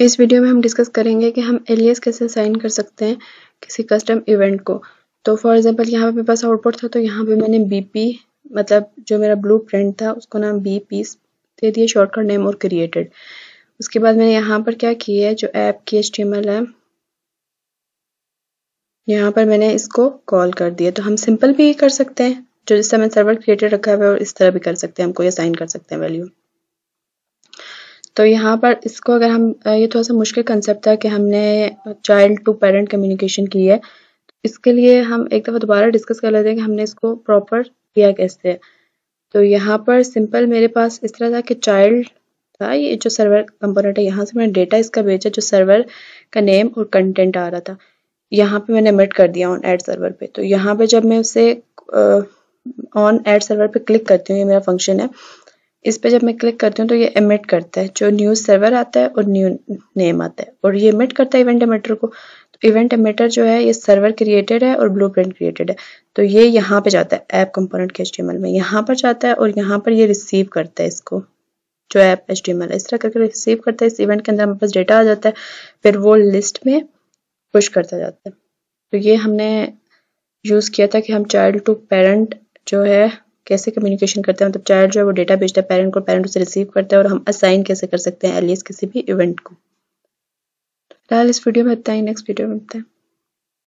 इस वीडियो में हम डिस्कस करेंगे कि हम एलियस कैसे साइन कर सकते हैं किसी कस्टम इवेंट को तो फॉर एग्जांपल यहाँ पे मेरे पास आउटपुट था तो यहाँ पे मैंने बीपी मतलब जो मेरा ब्लू प्रिंट था उसको नाम बी पी दे दिए शॉर्टकट नेम और क्रिएटेड उसके बाद मैंने यहाँ पर क्या किया है जो ऐप की एच है यहाँ पर मैंने इसको कॉल कर दिया तो हम सिंपल भी कर सकते हैं जो जिससे मैंने सर्वर क्रिएटेड रखा हुआ है और इस तरह भी कर सकते हैं हम कोई असाइन कर सकते हैं वैल्यू तो यहाँ पर इसको अगर हम ये थोड़ा सा मुश्किल कंसेप्ट था कि हमने चाइल्ड टू पेरेंट कम्युनिकेशन की है इसके लिए हम एक दफ़ा दोबारा डिस्कस कर लेते हैं कि हमने इसको प्रॉपर किया कैसे तो यहाँ पर सिंपल मेरे पास इस तरह था कि चाइल्ड था ये जो सर्वर कंपोनेंट है यहाँ से मैंने डेटा इसका भेजा जो सर्वर का नेम और कंटेंट आ रहा था यहाँ पे मैंने मिट कर दिया ऑन एड सर्वर पे तो यहाँ पे जब मैं उसे ऑन एड सर्वर पे क्लिक करती हूँ ये मेरा फंक्शन है इस पर जब मैं क्लिक करती हूँ तो ये एमिट करता है जो न्यू सर्वर आता है और न्यू नेम आता है और ये एमिट करता है इवेंट एमिटर को तो इवेंट एमिटर जो है ये सर्वर क्रिएटेड है और ब्लू प्रिंट क्रिएटेड है तो ये यहाँ पे जाता है ऐप कंपोनेंट के एच में यहाँ पर जाता है और यहाँ पर ये रिसीव करता है इसको जो ऐप एच है इस तरह करके रिसीव करता है इस इवेंट के अंदर हमारे पास डेटा आ जाता है फिर वो लिस्ट में पुश करता जाता है तो ये हमने यूज़ किया था कि हम चाइल्ड टू पेरेंट जो है कैसे कम्युनिकेशन करते हैं मतलब चाइल्ड जो है वो डेटा भेजता है पेरेंट को पेरेंट उसे रिसीव करता है और हम असाइन कैसे कर सकते हैं एलियस किसी भी इवेंट को फिलहाल इस वीडियो में इतना नेक्स्ट वीडियो में मिलते